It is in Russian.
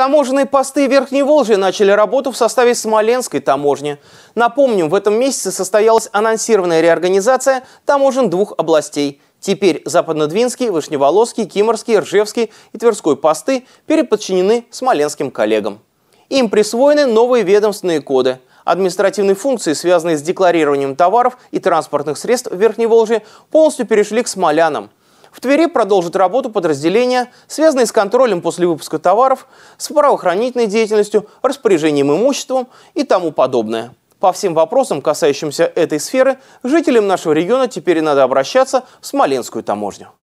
Таможенные посты Верхней Волжи начали работу в составе Смоленской таможни. Напомним, в этом месяце состоялась анонсированная реорганизация таможен двух областей. Теперь Западнодвинский, Вышневолосский, Киморский, Ржевский и Тверской посты переподчинены смоленским коллегам. Им присвоены новые ведомственные коды. Административные функции, связанные с декларированием товаров и транспортных средств в Верхней Волжи, полностью перешли к смолянам – в Твери продолжит работу подразделения, связанные с контролем после выпуска товаров, с правоохранительной деятельностью, распоряжением имуществом и тому подобное. По всем вопросам, касающимся этой сферы, жителям нашего региона теперь надо обращаться в Смоленскую таможню.